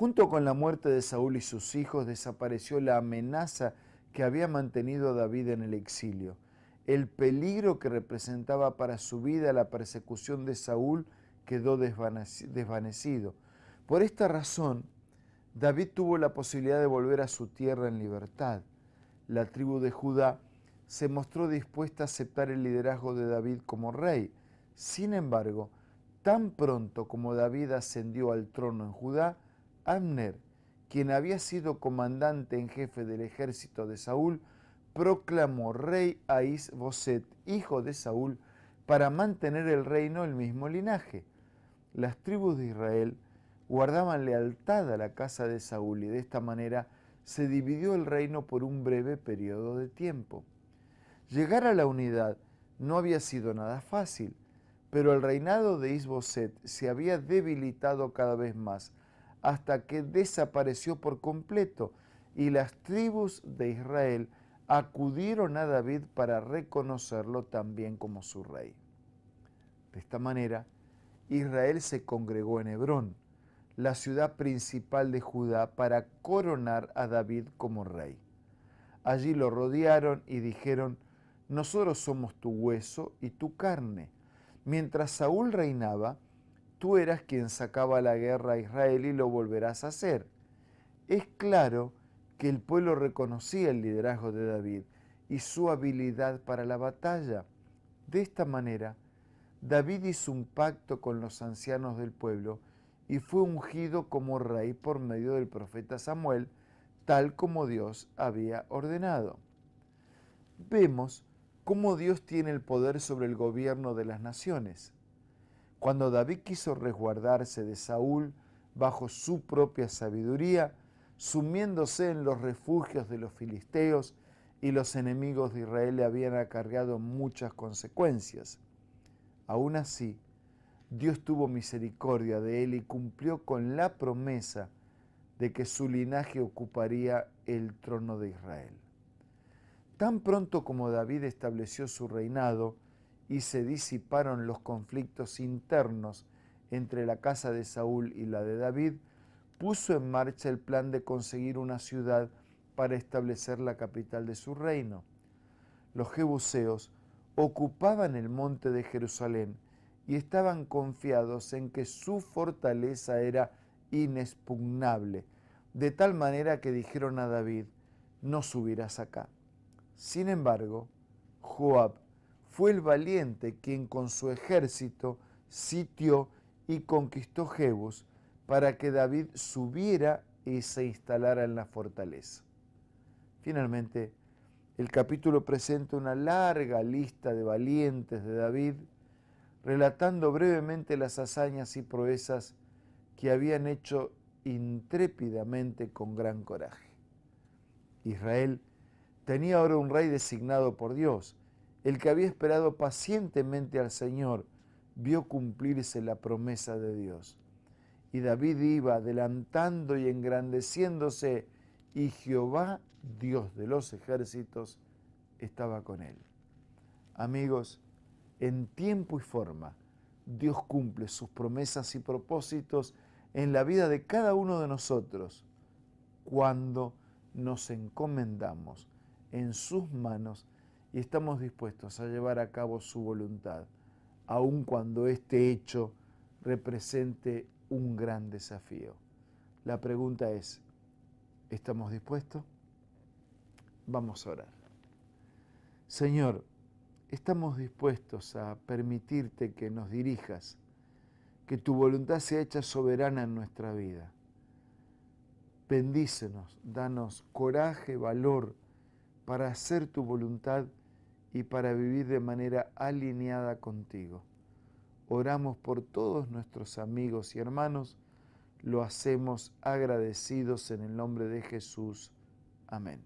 Junto con la muerte de Saúl y sus hijos desapareció la amenaza que había mantenido a David en el exilio, el peligro que representaba para su vida la persecución de Saúl quedó desvanecido. Por esta razón, David tuvo la posibilidad de volver a su tierra en libertad. La tribu de Judá se mostró dispuesta a aceptar el liderazgo de David como rey. Sin embargo, tan pronto como David ascendió al trono en Judá, Amner, quien había sido comandante en jefe del ejército de Saúl, proclamó rey a Isboset, hijo de Saúl, para mantener el reino el mismo linaje. Las tribus de Israel guardaban lealtad a la casa de Saúl y de esta manera se dividió el reino por un breve periodo de tiempo. Llegar a la unidad no había sido nada fácil, pero el reinado de Isboset se había debilitado cada vez más hasta que desapareció por completo y las tribus de Israel acudieron a David para reconocerlo también como su rey. De esta manera, Israel se congregó en Hebrón, la ciudad principal de Judá, para coronar a David como rey. Allí lo rodearon y dijeron, nosotros somos tu hueso y tu carne. Mientras Saúl reinaba, Tú eras quien sacaba la guerra a Israel y lo volverás a hacer. Es claro que el pueblo reconocía el liderazgo de David y su habilidad para la batalla. De esta manera, David hizo un pacto con los ancianos del pueblo y fue ungido como rey por medio del profeta Samuel, tal como Dios había ordenado. Vemos cómo Dios tiene el poder sobre el gobierno de las naciones. Cuando David quiso resguardarse de Saúl bajo su propia sabiduría, sumiéndose en los refugios de los filisteos y los enemigos de Israel le habían acarreado muchas consecuencias. Aún así, Dios tuvo misericordia de él y cumplió con la promesa de que su linaje ocuparía el trono de Israel. Tan pronto como David estableció su reinado, y se disiparon los conflictos internos entre la casa de Saúl y la de David, puso en marcha el plan de conseguir una ciudad para establecer la capital de su reino. Los jebuseos ocupaban el monte de Jerusalén y estaban confiados en que su fortaleza era inexpugnable, de tal manera que dijeron a David, no subirás acá. Sin embargo, Joab, fue el valiente quien con su ejército sitió y conquistó Jebus para que David subiera y se instalara en la fortaleza. Finalmente, el capítulo presenta una larga lista de valientes de David, relatando brevemente las hazañas y proezas que habían hecho intrépidamente con gran coraje. Israel tenía ahora un rey designado por Dios, el que había esperado pacientemente al Señor vio cumplirse la promesa de Dios. Y David iba adelantando y engrandeciéndose, y Jehová, Dios de los ejércitos, estaba con él. Amigos, en tiempo y forma, Dios cumple sus promesas y propósitos en la vida de cada uno de nosotros cuando nos encomendamos en sus manos y estamos dispuestos a llevar a cabo su voluntad, aun cuando este hecho represente un gran desafío. La pregunta es, ¿estamos dispuestos? Vamos a orar. Señor, estamos dispuestos a permitirte que nos dirijas, que tu voluntad sea hecha soberana en nuestra vida. Bendícenos, danos coraje, valor para hacer tu voluntad y para vivir de manera alineada contigo. Oramos por todos nuestros amigos y hermanos, lo hacemos agradecidos en el nombre de Jesús. Amén.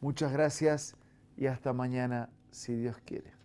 Muchas gracias y hasta mañana si Dios quiere.